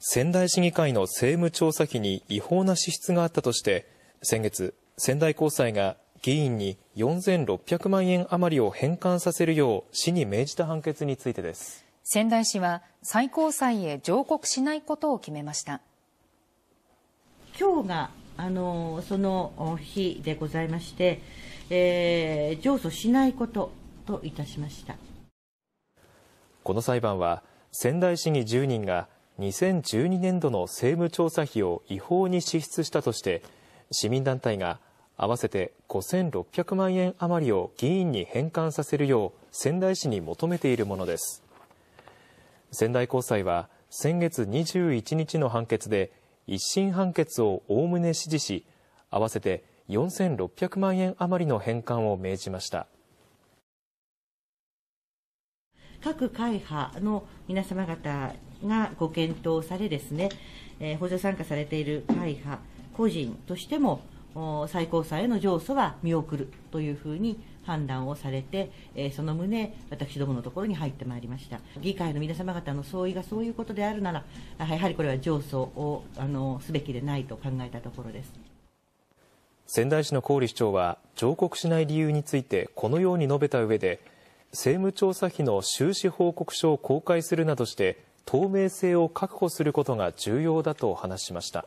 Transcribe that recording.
仙台市議会の政務調査費に違法な支出があったとして、先月、仙台高裁が議員に4600万円余りを返還させるよう市に命じた判決についてです。仙台市は最高裁へ上告しないことを決めました。今日があのその日でございまして、えー、上訴しないことといたしました。この裁判は仙台市議10人が2012年度の政務調査費を違法に支出したとして、市民団体が合わせて5600万円余りを議員に返還させるよう仙台市に求めているものです。仙台高裁は先月21日の判決で、一審判決をおおむね支持し、合わせて4600万円余りの返還を命じました。各会派の皆様方がご検討されですね、えー、補助参加されている会派個人としても最高裁への上訴は見送るというふうに判断をされて、えー、その旨私どものところに入ってまいりました議会の皆様方の相違がそういうことであるならやはりこれは上訴をあのすべきでないと考えたところです仙台市の郡市長は上告しない理由についてこのように述べた上で政務調査費の収支報告書を公開するなどして透明性を確保することが重要だと話しました。